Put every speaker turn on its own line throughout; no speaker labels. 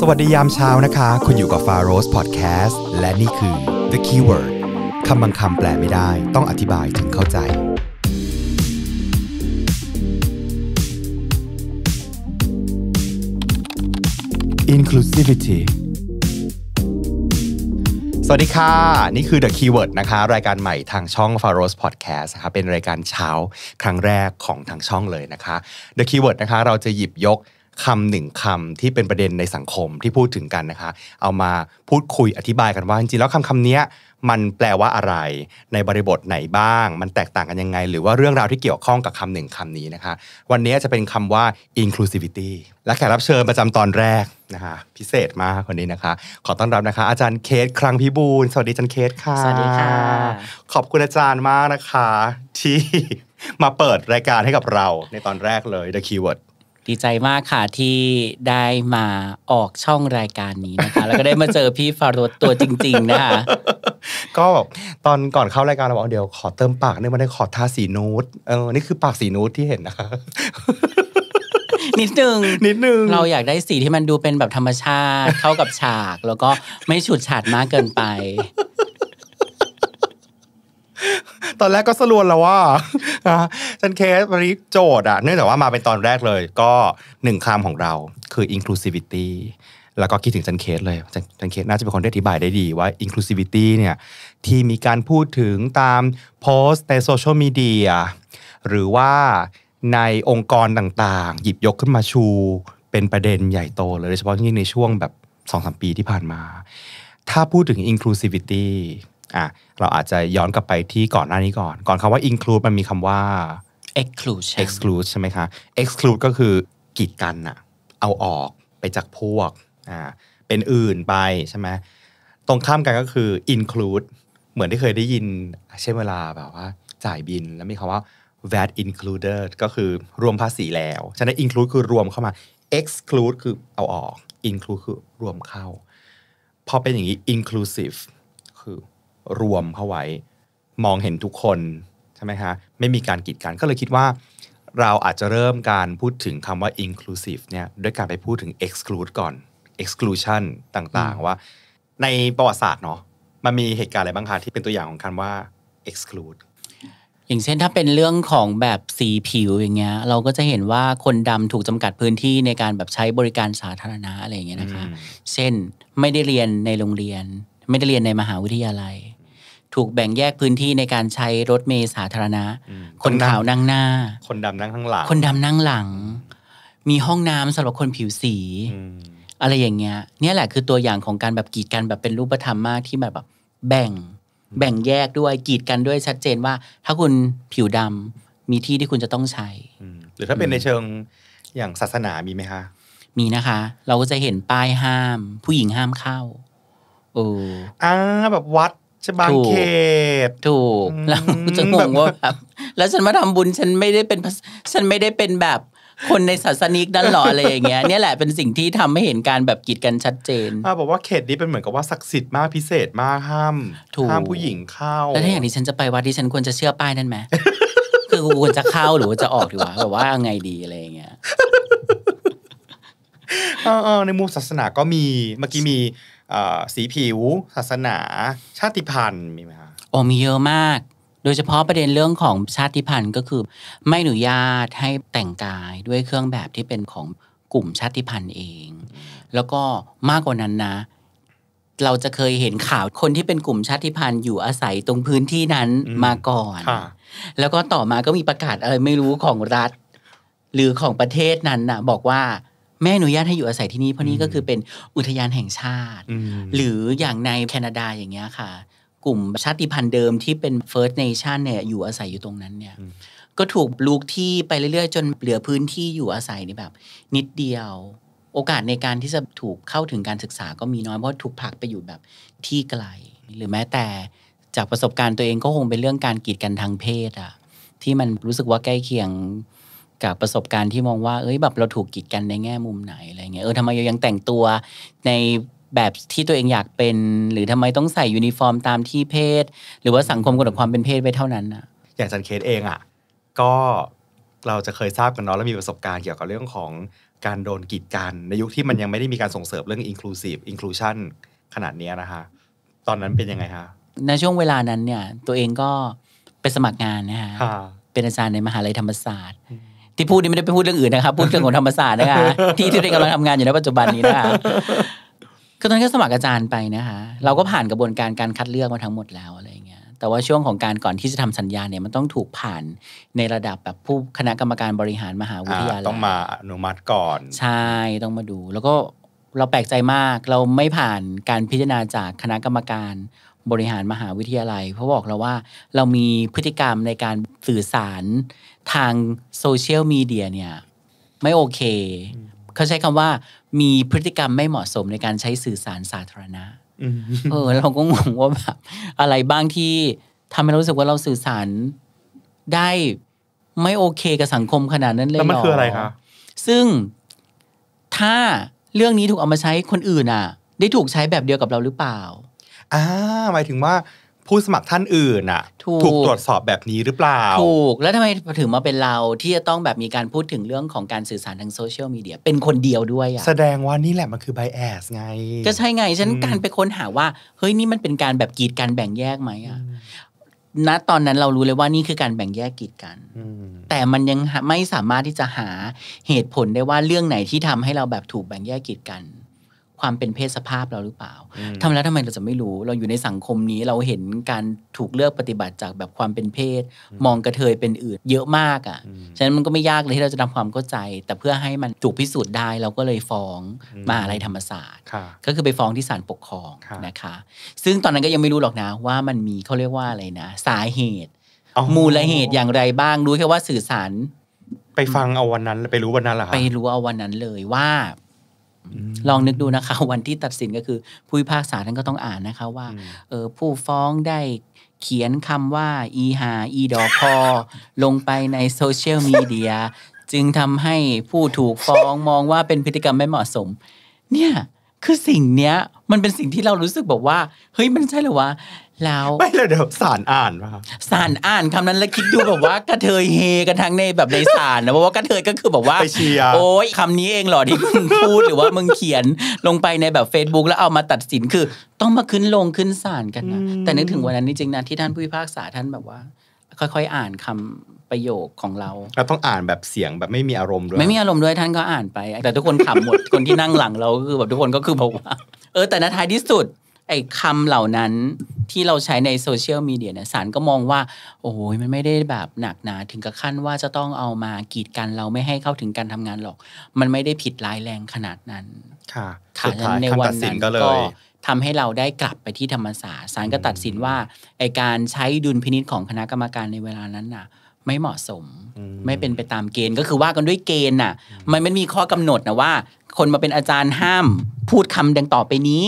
สวัสดียามเช้านะคะคุณอยู่กับ f a r o s Podcast และนี่คือ The Keyword คำบางคำแปลไม่ได้ ต้องอธิบายถึงเข้าใจ Inclusivity สวัสดีค่ะ นี่คือ The Keyword นะคะ รายการใหม่ทางช่อง f a r o s Podcast นะคะเป็นรายการเช้าครั้งแรกของทางช่องเลยนะคะ The Keyword นะคะเราจะหยิบยกคำหนึ่งคำที่เป็นประเด็นในสังคมที่พูดถึงกันนะคะ เอามาพูดคุยอธิบายกันว่าจริงๆแล้วคำคำนี้มันแปลว่าอะไรในบริบทไหนบ้าง มันแตกต่างกันยังไง หรือว่าเรื่องราวที่เกี่ยวข้องกับคำหนึ่งคำนี้นะคะวันนี้จะเป็นคำว่า inclusivity และแขกรับเชิญประจำตอนแรกนะคะ พิเศษมากคนนี้นะคะ ขอต้อนรับนะคะ อาจารย์เคสครั้งพิบูลสวัสดีอาจารย์เคสค่ะสวัสดีค่ะ ขอบคุณอาจารย์มากนะคะ ที่มาเปิดราย
การให้กับเราในตอนแรกเลย The Keyword ดีใจมากค่ะที่ได้มาออกช่องรายการนี้นะคะแล้วก็ได้มาเจอพี่ฟารดตัวจริงๆนะคะ
ก็ตอนก่อนเข้ารายการเราบอกเดี๋ยวขอเติมปากเนี่ยมาได้ขอทาสีนูดเออนี่คือปากสีนูดที่เห็นนะคะ
นิดนึงนิดนึง เราอยากได้สีที่มันดูเป็นแบบธรรมชาติเข้ากับฉาก แล้วก็ไม่ฉุดฉาดมากเกินไป
ตอนแรกก็สรวนแล้วว่าจันเคสวันนี้โจทย์อ่ะเนื่องจากว่ามาเป็นตอนแรกเลย ก็หนึ่งคำของเราคือ inclusivity แล้วก็คิดถึงจันเคสเลยจจันเคสน่าจะเป็นคนที่อธิบายได้ดีว่า inclusivity เนี่ยที่มีการพูดถึงตามโพสต์ในโซเชียลมีเดียหรือว่าในองค์กรต่างๆ หยิบยกขึ้นมาชู เป็นประเด็นใหญ่โต เลยโดยเฉพาะยิ่งในช่วงแบบสองสมปีที่ผ่านมา ถ้าพูดถึง inclusivity อ่ะเราอาจจะย้อนกลับไปที่ก่อนหน้านี้ก่อน ก่อนคำว่า include มันมีคำว่า e x c l u d e exclude ใช่ไหมคะ exclude ก็คือกีดกันอะเอาออกไปจากพวกอ่าเป็นอื่นไปใช่ไหมตรงข้ามกันก็คือ include เหมือนที่เคยได้ยินเช่นเวลาแบบว่า จ่ายบินแล้วมีคำว่า VAT included ก็คือรวมภาษีแล้วฉะนั้น include คือรวมเข้ามา exclude คือเอาออก include คือรวมเข้าพอเป็นอย่างนี้ inclusive รวมเข้าไว้มองเห็นทุกคน ใช่ไหมคะ ไม่มีการกีดกัน ก็เลยคิดว่า เราอาจจะเริ่มการพูดถึงคำว่า inclusive เนี่ยด้วยการไปพูดถึง exclude ก่อน exclusion ต่างๆว่า ในประวัติศาสตร์เนาะมันมีเหตุการณ์อะไรบ้างคะที่เป็นตัวอย่างของคำว่า exclude
อย่างเช่น ถ้าเป็นเรื่องของแบบสีผิวอย่างเงี้ยเราก็จะเห็นว่าคนดำถูกจำกัดพื้นที่ในการแบบใช้บริการสาธารณะอะไรอย่างเงี้ยนะคะเช่นไม่ได้เรียนในโรงเรียน ไม่ได้เรียนในมหาวิทยาลัยถูกแบ่งแยกพื้นที่ในการใช้รถเมล์สาธารณะ คนขาวนั่งหน้า คนดำนั่งข้างหลังคนดำนั่งหลัง มีห้องน้ำสำหรับคนผิวสี อะไรอย่างเงี้ยเนี่ยแหละ คือตัวอย่างของการแบบกีดกันแบบเป็นรูปธรรมมากที่แบบแบบ แบ่ง แบ่งแยกด้วยกีดกันด้วยชัดเจนว่าถ้าคุณผิวดำมีที่ที่คุณจะต้องใช้
หรือถ้าเป็นในเชิงอย่างศาสนามีไหมค
ะ มีนะคะ เราก็จะเห็นป้ายห้าม ผู้หญิงห้ามเข้าโอ้อ่าแบบวัดจะบางเขตถูกแล้วจะงงว่าแบบแล้วฉันมาทำบุญฉันไม่ได้เป็นฉันไม่ได้เป็นแบบ คนในศาสนิกนั่นหรออะไรอย่างเงี้ยเนี่ย แหละเป็นสิ่งที่ทำให้เห็นการแบบกีดกันชัดเจนอาบอกว่าเขตนี้เป็นเหมือนกับว่าศักดิ์สิทธิ์มากพิเศษมากห้ามห้ามผู้หญิงเข้า แล้วถ้าอย่างนี้ฉันจะไปวัดที่ฉันควรจะเชื่อป้ายนั่นไหมคือควรจะเข้าหรือว่าจะออกดีว่าแบบว่าไงดีอะไรอย่างเงี้ยในมุมศาสนาก็มีเมื่อกี้มีสีผิวศาสนาชาติพันธุ์มีไหมคะโอ้มีเยอะมาก โดยเฉพาะประเด็นเรื่องของชาติพันธุ์ก็คือไม่อนุญาตให้แต่งกายด้วยเครื่องแบบที่เป็นของกลุ่มชาติพันธุ์เอง แล้วก็มากกว่านั้นนะ เราจะเคยเห็นข่าวคนที่เป็นกลุ่มชาติพันธุ์อยู่อาศัยตรงพื้นที่นั้นมาก่อน แล้วก็ต่อมาก็มีประกาศอะไรไม่รู้ของรัฐหรือของประเทศนั้นนะบอกว่าแม่อนุญาตให้อยู่อาศัยที่นี่ เพราะนี่ก็คือเป็นอุทยานแห่งชาติ หรืออย่างในแคนาดาอย่างเงี้ยค่ะ กลุ่มชาติพันธุ์เดิมที่เป็น First Nation เนี่ยอยู่อาศัยอยู่ตรงนั้นเนี่ยก็ถูกลูกที่ไปเรื่อยๆ จนเหลือพื้นที่อยู่อาศัยนี่แบบนิดเดียวโอกาสในการที่จะถูกเข้าถึงการศึกษา ก็มีน้อย เพราะถูกผลักไปอยู่แบบที่ไกลหรือแม้แต่จากประสบการณ์ตัวเองก็คงเป็นเรื่องการกีดกันทางเพศอะที่มันรู้สึกว่าใกล้เคียงกับประสบการณ์ที่มองว่าเอ้ยแบบเราถูกกีดกันในแง่มุมไหนอะไรเงี้ยเออทำไมยังแต่งตัวในแบบที่ตัวเองอยากเป็นหรือทำไมต้องใส่ยูนิฟอร์มตามที่เพศ หรือว่าสังคมกำหนดความเป็นเพศไว้เท่านั้นอะอย่างจันเคสเองอะก็
เราจะเคยทราบกันเนาะแล้วมีประสบการณ์เกี่ยวกับเรื่องของการโดนกีดกัน ในยุคที่มันยังไม่ได้มีการส่งเสริมเรื่อง inclusive inclusion ขนาดนี้นะคะตอนนั้นเป็นยังไงคะ
ในช่วงเวลานั้นเนี่ยตัวเองก็ไปสมัครงานนะคะเป็นอาจารย์ในมหาลัยธรรมศาสตร์ที่พูดนี่ไม่ได้ไปพูดเรื่องอื่นนะครับพูดเรื่องของธรรมศาสตร์นะคะที่ที่เรานกำลังทำงานอยู่ในปัจจุบันนี้นะคะก็ตอนนั้นก็สมัครอาจารย์ไปนะคะเราก็ผ่านกระบวนการการคัดเลือกมาทั้งหมดแล้วอะไรเงี้ยแต่ว่าช่วงของการก่อนที่จะทำสัญญาเนี่ยมันต้องถูกผ่านในระดับแบบผู้คณะกรรมการบริหารมหาวิทยาลัยต้องมาอนุมัติก่อนใช่ต้องมาดู แล้วก็เราแปลกใจมากเราไม่ผ่านการพิจารณาจากคณะกรรมการบริหารมหาวิทยาลัย เพราะบอกเราว่าเรามีพฤติกรรมในการสื่อสารทางโซเชียลมีเดียเนี่ย ไม่โอเค เขาใช้คำว่ามีพฤติกรรมไม่เหมาะสมในการใช้สื่อสารสาธารณะเออ เราก็งงว่าแบบอะไรบ้างที่ทำให้เรารู้สึกว่าเราสื่อสารได้ไม่โอเคกับสังคมขนาดนั้นเลยหรอแล้วมันคืออะไรคะซึ่งถ้าเรื่องนี้ถูกเอามาใช้คนอื่นอ่ะ ได้ถูกใช้แบบเดียวกับเราหรือเปล่า อ่าหมายถึงว่าผู้สมัครท่านอื่นอ่ะถู
กตรวจสอบแบบนี้หรือเปล่า ถ
ูก แล้วทำไมถึงมาเป็นเราที่จะต้องแบบมีการพูดถึงเรื่องของการสื่อสารทางโซเชียลมีเดียเป็นคนเดียวด้วยอ่ะแสดงว่านี่แหละมันคือไบแอสไง ก็ใช่ไงฉันการไปค้นหาว่า เฮ้ย นี่มันเป็นการแบบกีดกันแบ่งแยกไหมอ่ะณตอนนั้นเรารู้เลยว่านี่คือการแบ่งแยกกีดกันแต่มันยังไม่สามารถที่จะหาเหตุผลได้ว่าเรื่องไหนที่ทำให้เราแบบถูกแบ่งแยกกีดกันความเป็นเพศสภาพเราหรือเปล่าทำแล้วทำไมเราจะไม่รู้ เราอยู่ในสังคมนี้เราเห็นการถูกเลือกปฏิบัติจากแบบความเป็นเพศ มองกระเทยเป็นอื่นเยอะมากอะ่ะ ฉะนั้นมันก็ไม่ยากเลยที่เราจะทำความเข้าใจ แต่เพื่อให้มัน ถูกพิสูจน์ได้ เราก็เลยฟ้องมาอะไรธรรมศาสตร์ ก็คือไปฟ้องที่ศาลปกครองนะคะ ซึ่งตอนนั้นก็ยังไม่รู้หรอกนะ ว่ามันมีเขาเรียกว่าอะไรนะ สาเหตุมูลเหตุอย่างไรบ้าง รู้แค่ว่าสื่อสาร ไปฟังเอาวันนั้น ไปรู้วันนั้นเหรอไปรู้เอาวันนั้นเลยว่าลองนึกดูนะคะ วันที่ตัดสินก็คือผู้พิพากษาท่านก็ต้องอ่านนะคะว่าเออผู้ฟ้องได้เขียนคำว่า อีหาอีดอพอ ลงไปในโซเชียลมีเดีย จึงทำให้ผู้ถูกฟ้องมองว่าเป็นพฤติกรรมไม่เหมาะสม เนี่ย คือสิ่งเนี้ยมันเป็นสิ่งที่เรารู้สึกบอกว่า เฮ้ย มันใช่หรอวะแล้ว ไม่เลยเดี๋ยวสารอ่านป่ะสารอ่านคำนั้นแล้วคิดดูแบบว่ากระเทยเฮกันทั้งในแบบในสารนะเพราะว่ากระเทยก็คือแบบว่าไปโอ้ยคำนี้เองหรอที่มึงพูดหรือว่ามึงเขียนลงไปในแบบ Facebook แล้วเอามาตัดสินคือต้องมาขึ้นลงขึ้นสารกันนะแต่นึกถึงวันนั้นจริงนะที่ท่านผู้พิพากษาท่านแบบว่า ค่อยๆอ่านคำประโยคของเราเราต้องอ่
านแบบเสียงแบบไม่มีอารมณ์ด้วยไม่มีอาร
มณ์ด้วยท่านก็อ่านไป แต่ทุ
กคนขำหมดคนที่นั่งหลังเราก็คือแบบ
ทุกคนก็คือบอกว่า เออแต่ในท้ายที่สุดไอ้คำเหล่านั้นที่เราใช้ในโซเชียลมีเดียเนี่ยสารก็มองว่า โอ้ยมันไม่ได้แบบหนักหนา ถึงกับขั้นว่าจะต้องเอามากีดกันเราไม่ให้เข้าถึงการทำงานหรอก มันไม่ได้ผิดร้ายแรงขนาดนั้นค่ะค่ะในวันนั้นก็ทำให้เราได้กลับไปที่ธรรมศาสตร์ศาลก็ตัดสินว่าไอการใช้ดุลพินิษของคณะกรรมการในเวลานั้นน่ะไม่เหมาะสมไม่เป็นไปตามเกณฑ์ก็คือว่ากันด้วยเกณฑ์น่ะมันไม่มีข้อกำหนดนะว่า คนมาเป็นอาจารย์ห้ามพูดคำดังต่อไปนี้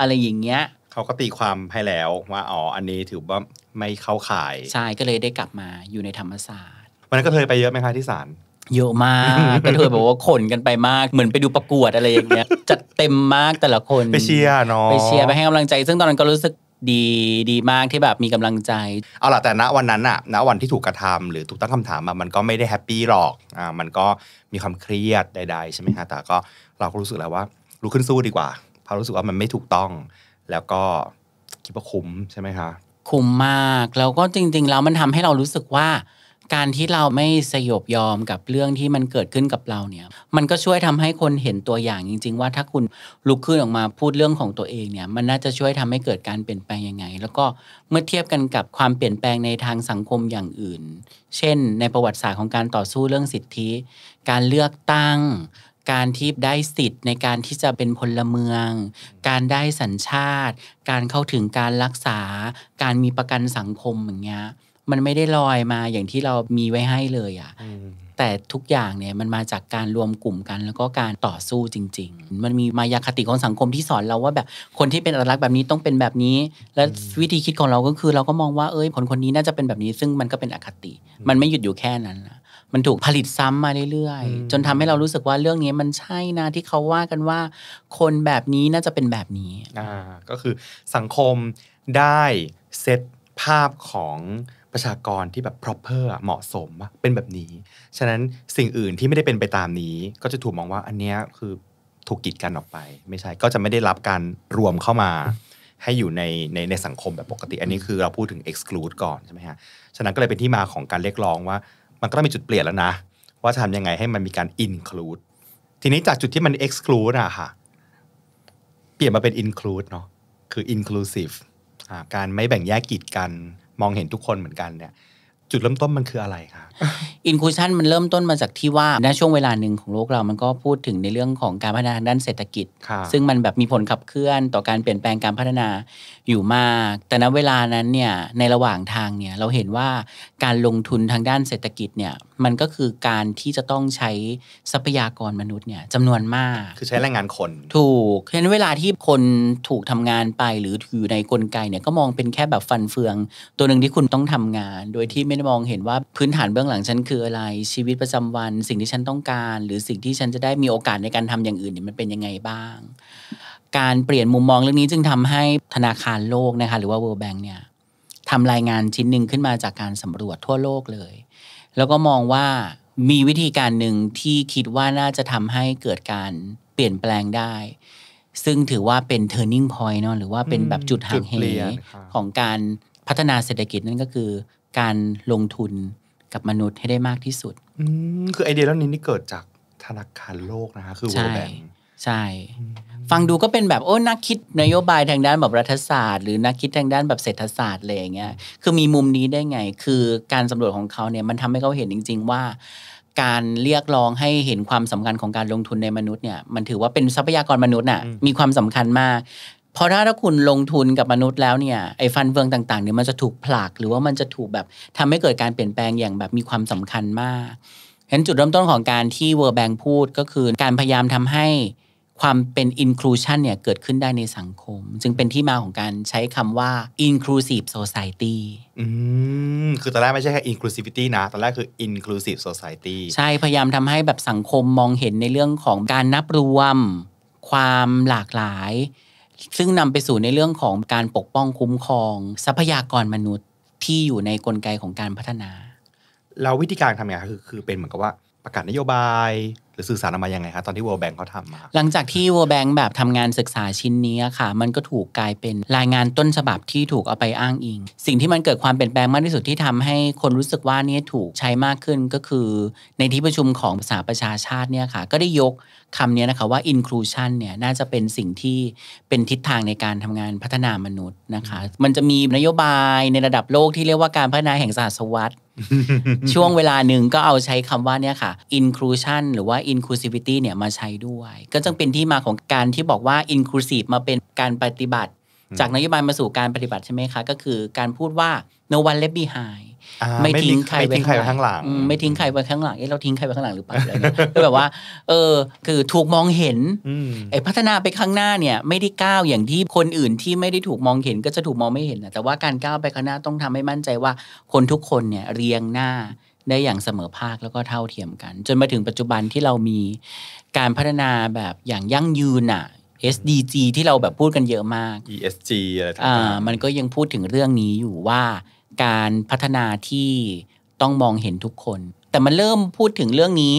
อะไรอย่างเงี้ยเขาก็ตีความให้แล้วว่าอ๋ออันนี้ถือว่าไม่เข้าข่าย ใช่ก็เลยได้กลับมาอยู่ในธรรมศาสตร์วันนั้นก็เธยไปเยอะไหมคะที่ศาลเยอะมาก ก็เธอบอกว่าขนกันไปมากเหมือนไปดูประกวดอะไรอย่างเงี้ยจัดเต็มมากแต่ละคนไปเชียร์เนาะไปเชียร์ไปให้กำลังใจซึ่งตอนนั้นก็รู้สึกดีดีมากที่แบ
บมีกำลังใจเอาล่ะแต่ณวันนั้นอะณวันที่ถูกกระทำหรือถูกตั้งคำถามมามันก็ไม่ได้แฮปปี้หรอกอ่ามันก็มีความเครียดใด ๆใช่ไหมฮะแต่ก็เราก็รู้สึกแล้วว่าลุกขึ้นสู้ดีกว่าเพราะรู้สึกว่ามันไม่ถูกต้อง แล้วก็คิดว่าคุ้มใช่ไหมคะ
คุ้มมากแล้วก็จริงๆแล้วมันทำให้เรารู้สึกว่าการที่เราไม่สยบยอมกับเรื่องที่มันเกิดขึ้นกับเราเนี่ย มันก็ช่วยทำให้คนเห็นตัวอย่างจริง ๆ ว่าถ้าคุณลุกขึ้นออกมาพูดเรื่องของตัวเองเนี่ย มันน่าจะช่วยทำให้เกิดการเปลี่ยนแปลงยังไง แล้วก็เมื่อเทียบกันกับความเปลี่ยนแปลงในทางสังคมอย่างอื่น เช่น ในประวัติศาสตร์ของการต่อสู้เรื่องสิทธิ การเลือกตั้ง การที่ได้สิทธิ์ในการที่จะเป็นพลเมือง การได้สัญชาติ การเข้าถึงการรักษา การมีประกันสังคมอย่างเงี้ยมันไม่ได้ลอยมาอย่างที่เรามีไว้ให้เลยอะ่ะแต่ทุกอย่างเนี่ยมันมาจากการรวมกลุ่มกัน แล้วก็การต่อสู้จริง ๆ มันมีมายาคติของสังคมที่สอนเราว่าแบบคนที่เป็นอัตลักษณ์แบบนี้ต้องเป็นแบบนี้ และวิธีคิดของเราก็คือ เราก็มองว่า เอ้ยคนคนนี้น่าจะเป็นแบบนี้ ซึ่งมันก็เป็นอคติ มันไม่หยุดอยู่แค่นั้นนะมันถูกผลิตซ้ำมาเรื่อยๆจนทำให้เรารู้สึกว่าเรื่องนี้มันใช่นะที่เขาว่ากันว่า คนแบบนี้น่าจะเป็นแบบนี้
อ่าก็คือสังคมได้เซตภาพของประชากรที่แบบ proper เหมาะสมเป็นแบบนี้ ฉะนั้นสิ่งอื่นที่ไม่ได้เป็นไปตามนี้ ก็จะถูกมองว่าอันเนี้ยคือถูกกีดกันออกไป ไม่ใช่ก็จะไม่ได้รับการรวมเข้ามา ให้อยู่ในในในสังคมแบบปกติ อันนี้คือเราพูดถึง exclude ก่อนใช่ไหมฮะ ฉะนั้นก็เลยเป็นที่มาของการเรียกร้องว่า มันก็ต้องมีจุดเปลี่ยนแล้วนะ ว่าทำยังไงให้มันมีการ include ทีนี้จากจุดที่มัน exclude อะค่ะเปลี่ยนมาเป็น include เนาะคือ inclusive การไม่แบ่งแยกกีด
กันมองเห็นทุกคนเหมือนกันเนี่ยจุดเริ่มต้นมันคืออะไรครับอินคลูชันมันเริ่มต้นมาจากที่ว่าในช่วงเวลาหนึ่งของโลกเรามันก็พูดถึงในเรื่องของการพัฒนาด้านเศรษฐกิจ ซึ่งมันแบบมีผลขับเคลื่อน ต่อการเปลี่ยนแปลงการพัฒนาอยู่มาก แต่ณเวลานั้นเนี่ยในระหว่างทางเนี่ยเราเห็นว่าการลงทุนทางด้านเศรษฐกิจเนี่ยมันก็คือการที่จะต้องใช้ทรัพยากรมนุษย์เนี่ยจำนวนมาก คือใช้แรงงานคน ถูก เพราะฉะนั้นเวลาที่คนถูกทำงานไปหรืออยู่ในกลไกเนี่ยก็มองเป็นแค่แบบฟันเฟือง ตัวหนึ่งที่คุณต้องทำงาน โดยที่ไม่ได้มองเห็นว่าพื้นฐานเบื้องหลังฉันคืออะไร ชีวิตประจำวัน สิ่งที่ฉันต้องการ หรือสิ่งที่ฉันจะได้มีโอกาสในการทำอย่างอื่นเนี่ยมันเป็นยังไงบ้าง การเปลี่ยนมุมมองเรื่องนี้จึงทำให้ธนาคารโลกนะคะหรือว่า World Bank เนี่ยทำรายงานชิ้นหนึ่งขึ้นมาจากการสำรวจทั่วโลกเลยแล้วก็มองว่ามีวิธีการหนึ่งที่คิดว่าน่าจะทำให้เกิดการเปลี่ยนแปลงได้ ซึ่งถือว่าเป็น turning point เนาะหรือว่าเป็นแบบจุดห่างเหของการพัฒนาเศรษฐกิจนั่นก็คือการลงทุนกับมนุษย์ให้ได้มากที่สุด คือไอเดียเรื่องนี้นี่เกิดจากธนาคารโลกนะคะ คือ World Bank ใช่ฟังดูก็เป็นแบบโอ้นักคิดนโยบายทางด้านแบบรัฐศาสตร์หรือนักคิดทางด้านแบบเศรษฐศาสตร์อะไรอย่างเงี้ยคือมีมุมนี้ได้ไง คือการสำรวจของเขาเนี่ยมันทำให้เขาเห็นจริง ๆ ว่า การเรียกร้องให้เห็นความสำคัญของการลงทุนในมนุษย์เนี่ยมันถือว่าเป็นทรัพยากรมนุษย์น่ะมีความสำคัญมากพราะถ้าถ้าคุณลงทุนกับมนุษย์แล้วเนี่ยไอ้ฟันเฟืองต่างๆเนี่ยมันจะถูกผลัก หรือว่ามันจะถูกแบบทำให้เกิดการเปลี่ยนแปลงอย่างแบบมีความสำคัญมากเห็นจุดเริ่มต้นของการที่เวอร์แบงพูดก็คือการพยายามทำให้ความเป็น inclusion เนี่ย เกิดขึ้นได้ในสังคม จึงเป็นที่มาของการใช้คำว่า inclusive society อืม คือตอนแรกไม่ใช่แค่ inclusivity นะ ตอนแรกคือ inclusive society ใช่ พยายามทำให้แบบสังคมมองเห็นในเรื่องของการนับรวมความหลากหลาย ซึ่งนำไปสู่ในเรื่องของการปกป้องคุ้มครอง ทรัพยากรมนุษย์ที่อยู่ในกลไกของการพัฒนา เราวิธีการทำไงคือคือเป็นเหมือนกับว่าประกาศนโยบายหรือสื่อสารออกมายังไงคะตอนที่ World Bank เขาทำมา หลังจากที่ World Bank แบบทำงานศึกษาชิ้นนี้ค่ะมันก็ถูกกลายเป็นรายงานต้นฉบับที่ถูกเอาไปอ้างอิง สิ่งที่มันเกิดความเปลี่ยนแปลงมากที่สุดที่ทำให้คนรู้สึกว่านี่ถูกใช้มากขึ้นก็คือในที่ประชุมของสาประชาชาติเนี่ยค่ะก็ได้ยกคำนี้นะคะว่า inclusion เนี่ยน่าจะเป็นสิ่งที่เป็นทิศทางในการทำงานพัฒนามนุษย์นะคะมันจะมีนโยบายในระดับโลกที่เรียกว่าการพัฒนาแห่งสหสวรรษช่วงเวลาหนึ่งก็เอาใช้คำว่าเนี่ยค่ะ inclusion หรือว่า inclusivity เนี่ยมาใช้ด้วย ก็จึงเป็นที่มาของการที่บอกว่า inclusive มาเป็นการปฏิบัติ จากนโยบายมาสู่การปฏิบัติใช่ไหมคะ ก็คือการพูดว่า no one left behind ไม่ทิ้งใครไว้ข้างหลังไม่ทิ้งใครไว้ข้างหลังเอ๊ะเราทิ้งใครไว้ข้างหลังหรือเปล่าอะไรเงี้ยก็แบบว่า เออ คือถูกมองเห็นไอ้พัฒนาไปข้างหน้าเนี่ย ไม่ได้ก้าวอย่างที่คนอื่นที่ไม่ได้ถูกมองเห็นก็จะถูกมองไม่เห็นนะแต่ว่าการก้าวไปข้างหน้าต้องทำให้มั่นใจว่า คนทุกคนเนี่ยเรียงหน้าได้อย่างเสมอภาคแล้วก็เท่าเทียมกัน จนมาถึงปัจจุบันที่เรามีการพัฒนาแบบอย่างยั่งยืนอะ SDG ที่เราแบบพูดกันเยอะมาก ESG
อะไรต่างๆ
มันก็ยังพูดถึงเรื่องนี้อยู่ว่าการพัฒนาที่ต้องมองเห็นทุกคน แต่มันเริ่มพูดถึงเรื่องนี้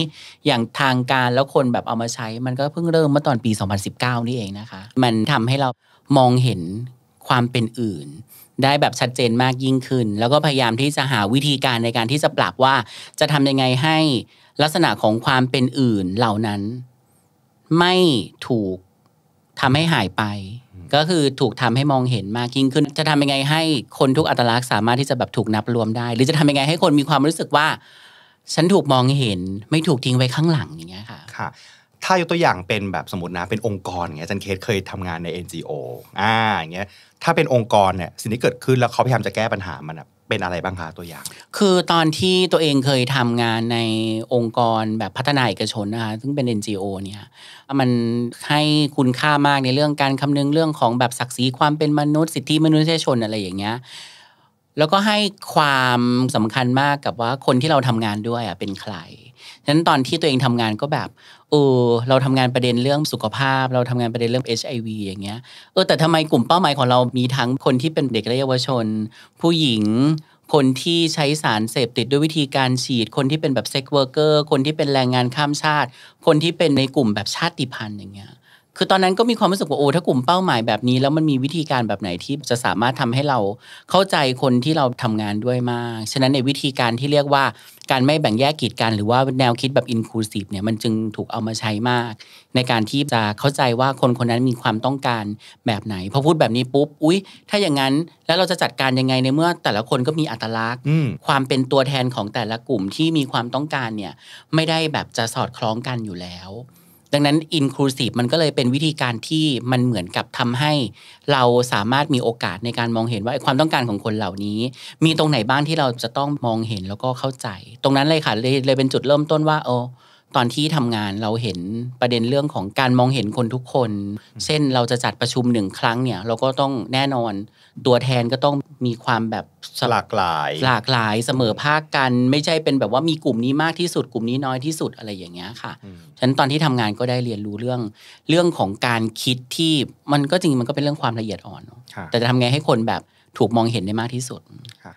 อย่างทางการแล้วคนแบบเอามาใช้ มันก็เพิ่งเริ่มเมื่อตอนปี 2019 นี่เองนะคะ มันทำให้เรามองเห็นความเป็นอื่น ได้แบบชัดเจนมากยิ่งขึ้น แล้วก็พยายามที่จะหาวิธีการในการที่จะปรับว่าจะทำยังไงให้ลักษณะของความเป็นอื่นเหล่านั้น ไม่ถูกทำให้หายไปก็คือถูกทำให้มองเห็นมากยิ่งขึ้นจะทำยังไง ให้คนทุกอัตลักษณ์ สามารถที่จะแบบถูกนับรวมได้ หรือจะทำยังไงให้คนมีความรู้สึกว่า ฉันถูกมองเห็น ไม่ถูกทิ้งไว้ข้างหลังอย่างเงี้ยค่ะ ค่ะถ้ายกตัวอ
ย่างเป็นแบบสมมตินะ เป็นองค์กรเงี้ยจันเคสเคยทำงานใน NGO อ่าอย่างเงี้ยถ้าเป็นองค์กรเนี่ยสิ่งที่เกิดขึ้นแล้วเขาพยายามจะแก้ปัญหามันเป็นอะไรบ้างคะตัวอย่าง
คือตอนที่ตัวเองเคยทำงานในองค์กรแบบพัฒนาเอกชนนะคะ ซึ่งเป็น NGO เนี่ย มันให้คุณค่ามากในเรื่องการคำนึงเรื่องของแบบศักดิ์ศรีความเป็นมนุษย์สิทธิมนุษยชนอะไรอย่างเงี้ยแล้วก็ให้ความสำคัญมากกับว่าคนที่เราทำงานด้วยอ่ะเป็นใครฉะนั้นตอนที่ตัวเองทำงานก็แบบ เออเราทำงานประเด็นเรื่องสุขภาพ เราทำงานประเด็นเรื่อง HIV อย่างเงี้ย เออ แต่ทำไมกลุ่มเป้าหมายของเรา มีทั้งคนที่เป็นเด็กและเยาวชน ผู้หญิง คนที่ใช้สารเสพติดด้วยวิธีการฉีด คนที่เป็นแบบเซ็กเวอร์เกอร์ คนที่เป็นแรงงานข้ามชาติ คนที่เป็นในกลุ่มแบบชาติพันธุ์อย่างเงี้ยคือตอนนั้นก็มีความรู้สึกว่าโอ้ถ้ากลุ่มเป้าหมายแบบนี้แล้วมันมีวิธีการแบบไหนที่จะสามารถทำให้เราเข้าใจคนที่เราทำงานด้วยมากฉะนั้นในวิธีการที่เรียกว่าการไม่แบ่งแยกกิจกัน หรือว่าแนวคิดแบบ inclusive เนี่ยมันจึงถูกเอามาใช้มาก ในการที่จะเข้าใจว่าคนคนนั้นมีความต้องการ แบบไหนพอพูดแบบนี้ปุ๊บอุ๊ย ถ้าอย่างนั้นแล้วเราจะจัดการยังไงในเมื่อ แต่ละคนก็มีอัตลักษณ์ความเป็นตัวแทนของแต่ละกลุ่มที่มีความต้องการเนี่ย ไม่ได้แบบจะสอดคล้องกันอยู่แล้วดังนั้น inclusive มันก็เลยเป็นวิธีการที่มันเหมือนกับทำให้ เราสามารถมีโอกาสในการมองเห็นว่าความต้องการของคนเหล่านี้ มีตรงไหนบ้างที่เราจะต้องมองเห็นแล้วก็เข้าใจ ตรงนั้นเลยค่ะ เลยเลยเป็นจุดเริ่มต้นว่าโอตอนที่ทำงานเราเห็นประเด็นเรื่องของการมองเห็นคนทุกคน เช่นเราจะจัดประชุมหนึ่งครั้งเนี่ย เราก็ต้องแน่นอนตัวแทนก็ต้องมีความแบบหลากหลาย หลากหลายเสมอภาคกัน ไม่ใช่เป็นแบบว่ามีกลุ่มนี้มากที่สุด กลุ่มนี้น้อยที่สุดอะไรอย่างเงี้ยค่ะฉะนั้นตอนที่ทำงานก็ได้เรียนรู้เรื่องเรื่องของการคิดที่มันก็จริงมันก็เป็นเรื่องความละเอียดอ่อนแต่จะทำไงให้คนแบบถูกมองเห็นได้มากที่สุด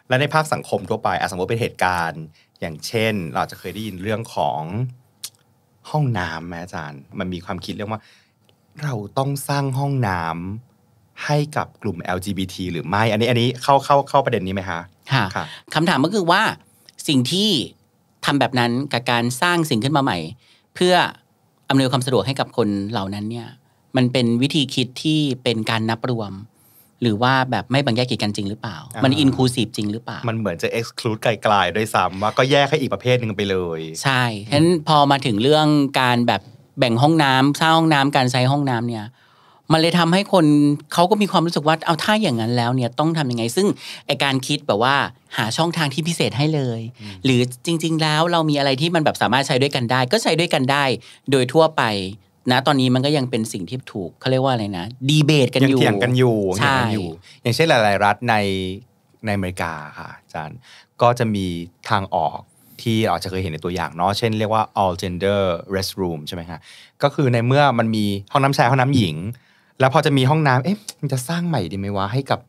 และในภาพสังคมทั่วไปสมมติเป็นเหตุการณ์อย่างเช่น เราจะเคยได้ยินเรื่องขอ
งห้องน้ำแม่อาจารย์มันมีความคิดเรื่องว่า เราต้องสร้างห้องน้ำให้กับกลุ่ม LGBT หรือไม่อันนี้อันนี้เข้าเข้าเข้าประเด็นนี้ไห
มคะค่ะคำถามก็คือว่าสิ่งที่ทำแบบนั้นกับการสร้างสิ่งขึ้นมาใหม่ เพื่ออำนวยความสะดวกให้กับคนเหล่านั้นเนี่ยมันเป็นวิธีคิดที่เป็นการนับรวมหรือว่าแบบไม่บังแยกกิจกันจริงหรือเปล่า มันอินคลูซีฟจริงหรือเปล่า มันเหมือนจะเอ็กซ์คลูดไกลๆด้วยซ้ำว่าก็แยกให้อีกประเภทหนึ่งไปเลย ใช่เะนั้นพอมาถึงเรื่องการแบบแบ่งห้องน้ำสร้างห้องน้ำการใช้ห้องน้ำเนี่ย มันเลยทำให้คนเขาก็มีความรู้สึกว่า เอาถ้าอย่างนั้นแล้วเนี่ย ต้องทํำยังไง ซึ่งไอการคิดแบบว่าหาช่องทางที่พิเศษให้เลย หรือจริง ๆแล้วเรามีอะไรที่มันแบบสามารถใช้ด้วยกันได้ ก็ใช้ด้วยกันได้โดยทั่วไปนะตอนนี้มันก็ยังเป็นสิ่งที่ถูกเขาเรียกว่าอะไรนะดีเบตกันอยู่ยังเถียงกันอยู่ใช่
อย่างเช่นหลาย ๆ รัฐในในอเมริกาค่ะอาจารย์ก็จะมีทางออกที่เราจะเคยเห็นในตัวอย่างเนาะเช่นเรียกว่า all gender restroom ใช่ไหมฮะก็คือในเมื่อมันมีห้องน้ำชายห้องน้ำหญิง แล้วพอจะมีห้องน้ำเอ๊ะมันจะสร้างใหม่ดีไหมวะให้กับ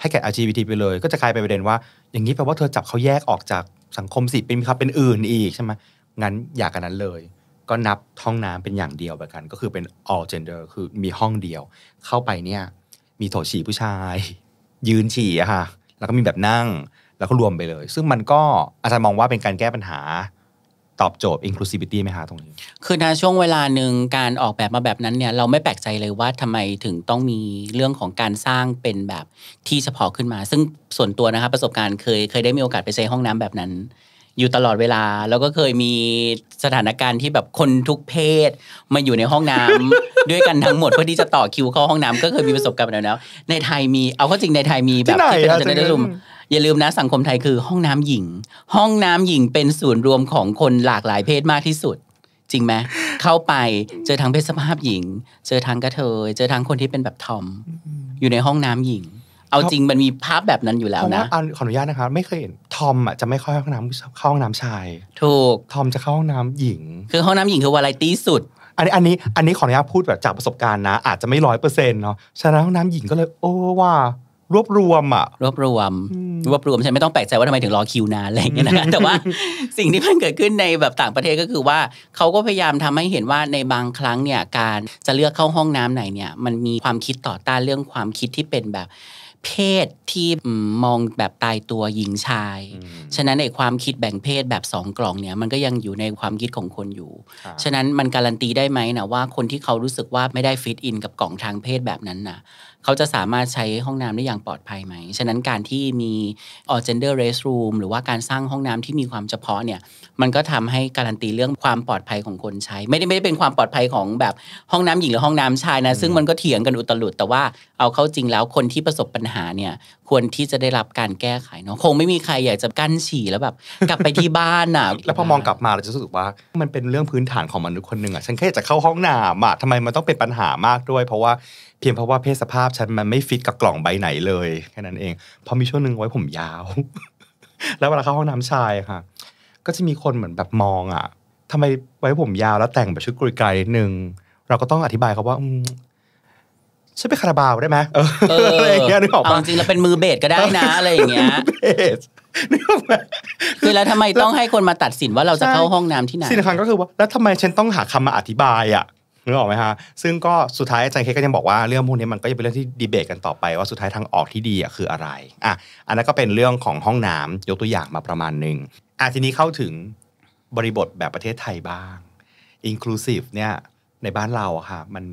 ให้แก่ LGBT ไปเลย ก็จะกลายเป็นประเด็นว่า อย่างนี้แปลว่าเธอจับเขาแยกออกจากสังคมสิเป็นครับเป็นอื่นอีกใช่ไหมงั้นอย่ากันนั้นเลยก็นับห้องน้ำเป็นอย่างเดียวแบบกัน ก็คือเป็น all gender คือมีห้องเดียว เข้าไปเนี่ย มีโถฉี่ผู้ชาย ยืนฉี่อะค่ะแล้วก็มีแบบนั่งแล้วก็รวมไปเลย ซึ่งมันก็อาจารย์มองว่าเป็นการแก้ปัญหา ตอบโจทย์ inclusivity ไหมคะตรงนี้
คือในช่วงเวลาหนึ่งการออกแบบมาแบบนั้นเนี่ย เราไม่แปลกใจเลยว่าทำไมถึงต้องมีเรื่องของการสร้างเป็นแบบที่เฉพาะขึ้นมา ซึ่งส่วนตัวนะครับประสบการณ์เคย เคยได้มีโอกาสไปใช้ห้องน้ำแบบนั้นอยู่ตลอดเวลาแล้วก็เคยมีสถานการณ์ที่แบบคนทุกเพศมาอยู่ในห้องน้ำด้วยกันทั้งหมดเพื่อที่จะต่อคิวเข้าห้องน้ำก็เคยมีประสบการณ์แล้วในไทยมีเอาข้อจริงในไทยมีแบบที่เป็นในรุ่มอย่าลืมนะสังคมไทยคือห้องน้ำหญิง ห้องน้ำหญิงเป็นศูนย์รวมของคนหลากหลายเพศมากที่สุด จริงไหมเข้าไปเจอทั้งเพศสภาพหญิง เจอทั้งกระเทยเจอทั้งคนที่เป็นแบบทอมอยู่ในห้องน้ำหญิงเอาจริงมันมีภาพแบบนั้นอยู่แล้วนะ
ขออนุญาตนะครับไม่เคยเห็นทอมอ่ะจะไม่เข้าห้องน้ำเข้าห้องน้ำชายถูกทอมจะเข้าห้องน้ำหญิงคือห้องน้ำหญิงคือวาไรตี้สุดอันนี้อันนี้อันนี้ขออนุญาตพูดแบบจากประสบการณ์นะอาจจะไม่ร้อยเป
อร์เซ็นต์เนาะฉะนั้นห้องน้ำหญิงก็เลย โอ้ว่ารวบรวมอ่ะรวบรวมรวบรวมใช่ไม่ต้องแปลกใจว่าทำไมถึงรอคิวนานอะไรเงี้ยนะแต่ว่าสิ่งที่มันเกิดขึ้นในแบบต่างประเทศก็คือว่าเขาก็พยายามทำให้เห็นว่าในบางครั้งเนี่ยการจะเลือกเข้าห้องน้ำไหนเนี่ยมันมีความคิดต่อต้านเรื่องความคิดที่เป็นแบบเพศที่มองแบบตายตัวหญิงชาย ฉะนั้นในความคิดแบ่งเพศแบบสองกล่องเนี่ย มันก็ยังอยู่ในความคิดของคนอยู่ ฉะนั้นมันการันตีได้ไหมนะว่า คนที่เขารู้สึกว่าไม่ได้ฟิตอิน กับกล่องทางเพศแบบนั้นนะเขาจะสามารถใช้ห้องน้ำได้อย่างปลอดภัยไหม ฉะนั้นการที่มี all gender r a c ส room หรือว่าการสร้างห้องน้ำที่มีความเฉพาะเนี่ย มันก็ทำให้การันตีเรื่องความปลอดภัยของคนใช้ ไม่ได้ไม่ได้เป็นความปลอดภัยของแบบห้องน้ำหญิงหรือห้องน้ำชายนะ ซึ่งมันก็เถียงกันอุตลุดแต่ว่าเอาเข้าจริงแล้วคนที่ประสบปัญหาเนี่ย ควรที่จะได้รับการแก้ไขเนาะคงไม่มีใครอยากจะกั้นฉี่แล้วแบบกลับไปที่บ้านอ่ะแล้วพอมองกลับมาเราจะรู้สึกว่า
มันเป็นเรื่องพื้นฐานของมนุษย์คนหนึ่งอ่ะฉันแค่จะเข้าห้องน้ำอ่ะทำไมมันต้องเป็นปัญหามากด้วย เพราะว่าเพียงเพราะว่าเพศสภาพฉันมันไม่ฟิตกับกล่องใบไหนเลยแค่นั้นเอง พอมีช่วงหนึ่งไว้ผมยาว แล้วเวลาเข้าห้องน้ำชายค่ะ ก็จะมีคนเหมือนแบบมองอ่ะทำไมไว้ผมยาวแล้วแต่งแบบชุดกุยไกลนิดนึงเราก็ต้องอธิบายเขาว่าฉันไปคาราบาวได้ไหมอะไรอย่างเงี้ย
นึกออกปะจริงแล้วเป็นมือเบสก็ได้นะอะไรอย่างเงี้ยนึกออกไหมคือแล้วทำไมต้องให้คนมาตัดสินว่าเราจะเข้าห้องน้ำที่ไหนสิ่งสำคัญ
ก็คือว่าแล้วทำไมฉันต้องหาคำมาอธิบายอ่ะนึกออกไหมฮะซึ่งก็สุดท้ายอาจารย์เคก็ยังบอกว่าเรื่องพวกนี้มันก็จะเป็นเรื่องที่ดีเบตกันต่อไปว่าสุดท้ายทางออกที่ดีอ่ะคืออะไร อ่ะ อันนั้นก็เป็นเรื่องของห้องน้ำ ยกตัวอย่างมาประมาณหนึ่งอ่ะทีนี้เข้าถึงบริบทแบบประเทศไทย
บ้าง inclusive เนี่ย ในบ้านเราอะค่ะมัน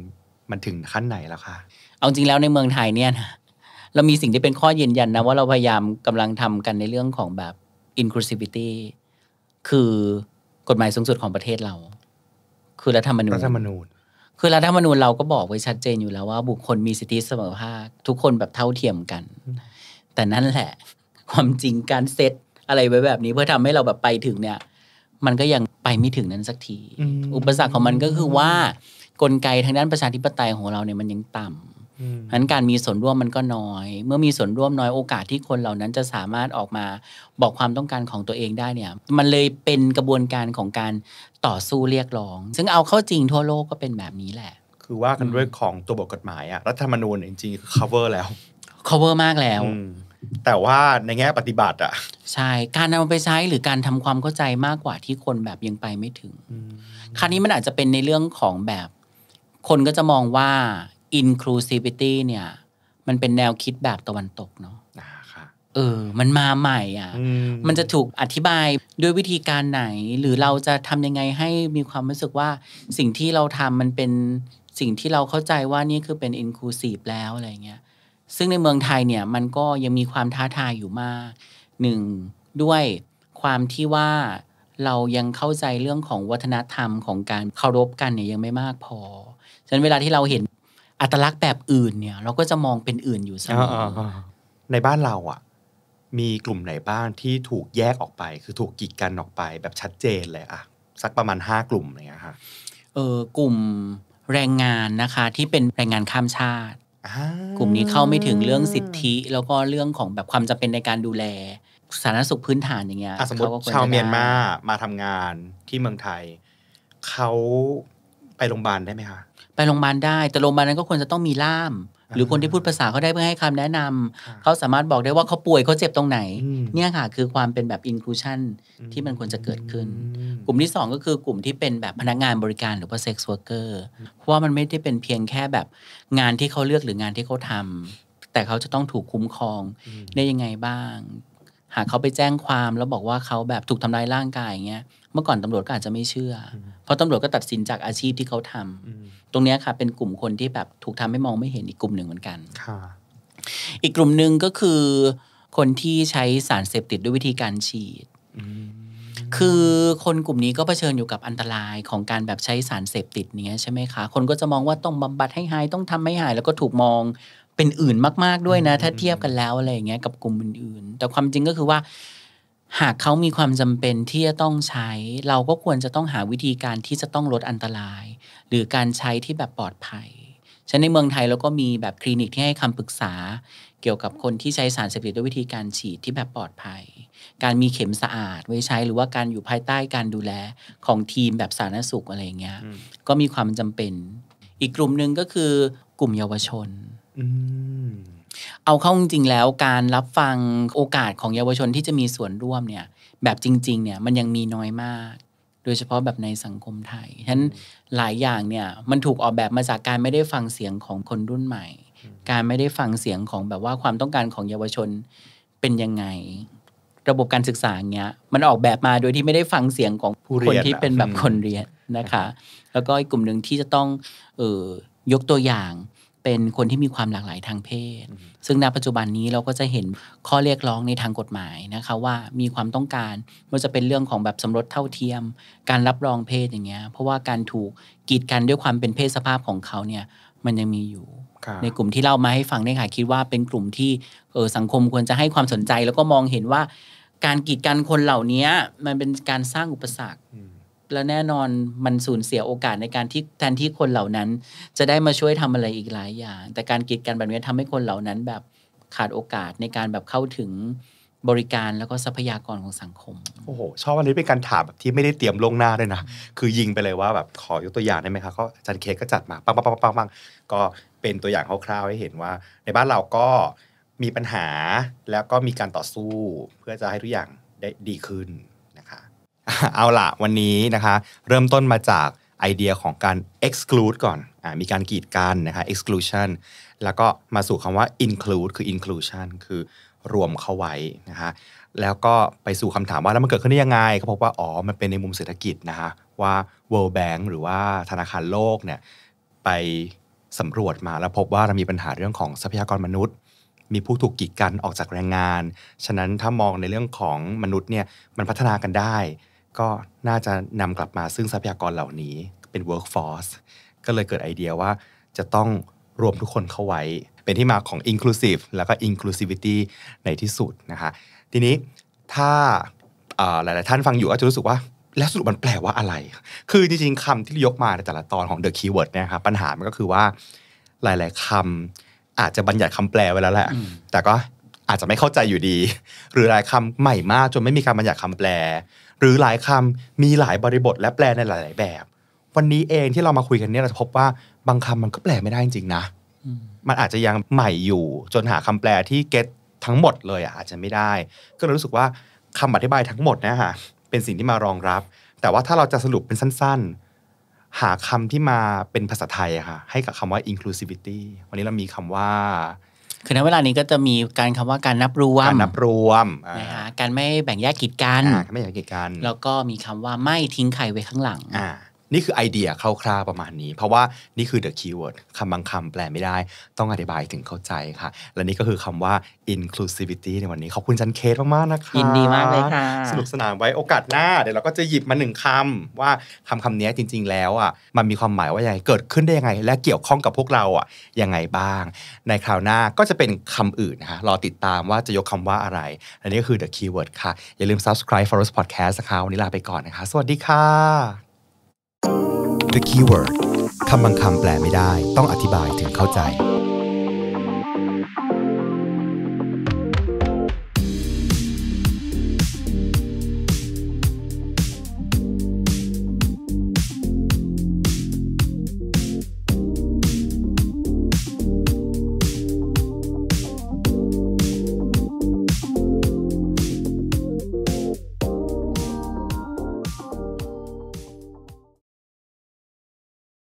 มันถึงขั้นไหนแล้วคะเอาจริงแล้วในเมืองไทยเนี่ยนะเรามีสิ่งที่เป็นข้อยืนยันนะว่าเราพยายามกำลังทำกันในเรื่องของแบบ inclusivity คือกฎหมายสูงสุดของประเทศเรา คือรัฐธรรมนูญรัฐธรรมนูญคือรัฐธรรมนูญเราก็บอกไว้ชัดเจนอยู่แล้วว่าบุคคลมีสิทธิเสมอภาค ทุกคนแบบเท่าเทียมกัน แต่นั่นแหละความจริงการเซตอะไรไว้แบบนี้เพื่อทำให้เราแบบไปถึงเนี่ยมันก็ยังไปไม่ถึงนั้นสักที อุปสรรคของมันก็คือว่ากลไกทางด้านประชาธิปไตยของเราเนี่ย มันยังต่ำฉะนั้นการมีส่วนร่วมมันก็น้อย เมื่อมีส่วนร่วมน้อยโอกาสที่คนเหล่านั้นจะสามารถออกมาบอกความต้องการของตัวเองได้เนี่ย มันเลยเป็นกระบวนการของการต่อสู้เรียกร้อง ซึ่งเอาเข้าจริงทั่วโลกก็เป็นแบบนี้แหละ คือว่ากันด้วยของตัวบทกฎหมาย
อะรัฐธรรมนูญจริงๆ cover แล้ว
cover มากแล้ว
แต่ว่าในแง่ปฏิ
บัติอะใช่การนำาไปใช้หรือการทำความเข้าใจมากกว่าที่คนแบบยังไปไม่ถึงคราวนี้มันอาจจะเป็นในเรื่องของแบบ คนก็จะมองว่า inclusivity เนี่ยมันเป็นแนวคิดแบบตะวันตกเนาะเออ มันมาใหม่อ่ะ มันจะถูกอธิบายด้วยวิธีการไหนหรือเราจะทำยังไงให้มีความรู้สึกว่าสิ่งที่เราทำมันเป็นสิ่งที่เราเข้าใจว่านี่คือเป็น inclusive แล้วอะไรเงี้ยซึ่งในเมืองไทยเนี่ยมันก็ยังมีความท้าทายอยู่มากหนึ่งด้วยความที่ว่าเรายังเข้าใจเรื่องของวัฒนธรรมของการเคารพกันเนี่ยยังไม่มากพอฉะนั้นเวลาที่เราเห็นอัตลักษณ์แบบอื่นเนี่ย เราก็จะมองเป็นอื่นอยู่เสมอในบ้านเราอ่ะ มีก
ลุ่มไหนบ้างที่ถูกแยกออกไป คือถูกกีดกันออกไปแบบชัดเจนเลยอะสักประมาณห้
ากลุ่มเนี่ยค่ะเออกลุ่มแรงงานนะคะที่เป็นแรงงานข้ามชาติกลุ่มนี้เข้าไม่ถึงเรื่องสิทธิ แล้วก็เรื่องของแบบความจำเป็นในการดูแลสาธารณสุขพื้นฐานอย่างเงี้ย สมมติชาวเมียนมามาทำงานที่เมืองไทยเขาไปโรงพยาบาลได้ไหมคะไปโรงพยาบาลได้แต่โรงพยาบาลนั้นก็ควรจะต้องมีล่าม หรือคนที่พูดภาษาเขาได้เพื่อให้คำแนะนำเขาสามารถบอกได้ว่าเขาป่วยเขาเจ็บตรงไหน เนี่ยค่ะคือความเป็นแบบ inclusion ที่มันควรจะเกิดขึ้น กลุ่มที่ 2 ก็คือกลุ่มที่เป็นแบบพนักงานบริการหรือว่า sex worker เพราะว่ามันไม่ได้เป็นเพียงแค่แบบงานที่เขาเลือกหรืองานที่เขาทำ แต่เขาจะต้องถูกคุ้มครองได้ยังไงบ้าง หากเขาไปแจ้งความแล้วบอกว่าเขาแบบถูกทำร้ายร่างกายอย่างเงี้ยเมื่อก่อนตำรวจก็อาจจะไม่เชื่อ เพราะตำรวจก็ตัดสินจากอาชีพที่เขาทำ ตรงนี้ค่ะ เป็นกลุ่มคนที่แบบถูกทำให้มองไม่เห็นอีกกลุ่มหนึ่งเหมือนกัน อีกกลุ่มหนึ่งก็คือ คนที่ใช้สารเสพติดด้วยวิธีการฉีด คือคนกลุ่มนี้ก็เผชิญอยู่กับอันตรายของการแบบใช้สารเสพติดเนี้ยใช่ไหมคะ คนก็จะมองว่าต้องบำบัดให้หายต้องทำให้หาย แล้วก็ถูกมองเป็นอื่นมาก ๆด้วยนะ ถ้าเทียบกันแล้วอะไรอย่างเงี้ยกับกลุ่มอื่นๆ แต่ความจริงก็คือว่าหากเขามีความจำเป็นที่จะต้องใช้ เราก็ควรจะต้องหาวิธีการที่จะต้องลดอันตราย หรือการใช้ที่แบบปลอดภัยฉะนั้นในเมืองไทยเราก็มีแบบคลินิกที่ให้คำปรึกษา เกี่ยวกับคนที่ใช้สารเสพติดด้วยวิธีการฉีดที่แบบปลอดภัย การมีเข็มสะอาดไว้ใช้หรือว่าการอยู่ภายใต้การดูแลของทีมแบบสาธารณสุขอะไรเงี้ยก็มีความจำเป็น อีกกลุ่มหนึ่งก็คือกลุ่มเยาวชนเอาเข้าจริงๆแล้วการรับฟังโอกาสของเยาวชนที่จะมีส่วนร่วมเนี่ย แบบจริงๆเนี่ยมันยังมีน้อยมาก โดยเฉพาะแบบในสังคมไทยฉะนั้น หลายอย่างเนี่ยมันถูกออกแบบมาจากการไม่ได้ฟังเสียงของคนรุ่นใหม่ การไม่ได้ฟังเสียงของแบบว่าความต้องการของเยาวชนเป็นยังไง ระบบการศึกษาเนี้ยมันออกแบบมาโดยที่ไม่ได้ฟังเสียงของคนที่เป็นแบบคนเรียนนะคะ แล้วก็อีกกลุ่มหนึ่งที่จะต้องเอ่ยยกตัวอย่างเป็นคนที่มีความหลากหลายทางเพศ ซึ่งณปัจจุบันนี้เราก็จะเห็นข้อเรียกร้องในทางกฎหมายนะคะ ว่ามีความต้องการมันจะเป็นเรื่องของแบบสมรสเท่าเทียม การรับรองเพศอย่างเงี้ย เพราะว่าการถูกกีดกันด้วยความเป็นเพศสภาพของเขาเนี่ยมันยังมีอยู่ในกลุ่มที่เล่ามาให้ฟังเนี่ยค่ะคิดว่าเป็นกลุ่มที่เออสังคมควรจะให้ความสนใจ แล้วก็มองเห็นว่าการกีดกันคนเหล่านี้มันเป็นการสร้างอุปสรรคแล้วแน่นอนมันสูญเสียโอกาสในการที่ แทนที่คนเหล่านั้น จะได้มาช่วยทำอะไรอีกหลายอย่าง แต่การกีดกันแบบนี้ทำให้คนเหล่านั้นแบบขาดโอกาสในการแบบเข้าถึงบริการแล้วก็ทรัพยากรของสังคม
โอ้โหชอบอันนี้เป็นการถามแบบที่ไม่ได้เตรียมลงหน้าด้วยนะคือยิงไปเลยว่าแบบขอยกตัวอย่างได้ไหมคะก็อาจารย์เคก็จัดมาปังปังปังปังปังก็เป็นตัวอย่างคร่าวๆให้เห็นว่า ในบ้านเราก็มีปัญหาแล้วก็มีการต่อสู้ เพื่อจะให้ทุกอย่างได้ดีขึ้นเอาละวันนี้นะคะ เริ่มต้นมาจากไอเดียของการ exclude ก่อนอมีการกีดกันนะคะ exclusion แล้วก็มาสู่คำว่า include คือ inclusion คือรวมเข้าไว้นะคะแล้วก็ไปสู่คำถามว่า แล้วมันเกิดขึ้นได้ยังไงขาพบว่า อ๋อ มันเป็นในมุมเศรษฐกิจนะคะว่า world bank หรือว่าธนาคารโลกเนี่ย ไปสำรวจมาแล้วพบว่าเรามีปัญหาเรื่องของทรัพยากรมนุษย์ มีผู้ถูกกีดกันออกจากแรงงาน ฉะนั้นถ้ามองในเรื่องของมนุษย์เนี่ยมันพัฒนากันได้ก็น่าจะนำกลับมาซึ่งทรัพยากรเหล่านี้เป็น workforce ก็เลยเกิดไอเดียว่า จะต้องรวมทุกคนเข้าไว้เป็นที่มาของ inclusive แล้วก็ inclusivity ในที่สุดนะคะทีนี้ถ้าหลายๆ ท่านฟังอยู่อาจจะรู้สึกว่า แล้วสรุปมันแปลว่าอะไร คือจริงๆคำที่ยกมาในแต่ละตอนของ the keyword เนี่ยครับปัญหามันก็คือว่า หลาย ๆคำอาจจะบัญญัติคำแปลไว้แล้วแหละแต่ก็อาจจะไม่เข้าใจอยู่ดี หรือหลายคำใหม่มากจนไม่มีการบัญญัติคำแปลหรือหลายคำมีหลายบริบทและแปลในหลายๆแบบ วันนี้เองที่เรามาคุยกันเนี่ยเราจะพบว่าบางคำมันก็แปลไม่ได้จริงๆนะมันอาจจะยังใหม่อยู่ จนหาคำแปลที่เก็ตทั้งหมดเลย อาจจะไม่ได้ ก็เลยรู้สึกว่าคำอธิบายทั้งหมดนะฮะเป็นสิ่งที่มารองรับ แต่ว่าถ้าเราจะสรุปเป็นสั้น ๆ หาคำที่มาเป็นภาษาไทยอะค่ะให้กับคำว่า inclusivity วันนี้เรา
มีคำว่าคือนเวลานี้ก็จะมีการคำว่าการนับรวม การนับรวมนะฮะการไม่แบ่งแยกกีดกันไม่แบ่งกีดกัน แล้วก็มีคำว่าไม่ทิ้งไข่ไว้ข้างหลังอ่
านี่คือไอเดียคร่าวๆประมาณนี้ เพราะว่านี่คือ the keyword คำบางคำแปลไม่ได้ต้องอธิบายถึงเข้าใจค่ะ และนี่ก็คือคำว่า inclusivity ในวันนี้ ขอบคุณจันเคสมาก ๆ นะคะ ยินดีมากเลยค่ะ สนุกสนานไว้โอกาสหน้าเดี๋ยวเราก็จะหยิบมาหนึ่งคำ ว่าคำคำนี้จริงๆ แล้วอ่ะมันมีความหมายว่าอย่างไรเกิดขึ้นได้ยังไง และเกี่ยวข้องกับพวกเราอ่ะยังไงบ้าง ในคราวหน้าก็จะเป็นคำอื่นนะคะรอติดตามว่าจะยกคำว่าอะไรและนี่ก็คือ the keyword ค่ะอย่าลืม subscribe for us podcast นะคะวันนี้ลาไปก่อนนะคะสวัสดีค่ะ The keyword คำบางคำแปลไม่ได้ต้องอธิบายถึงเข้าใจ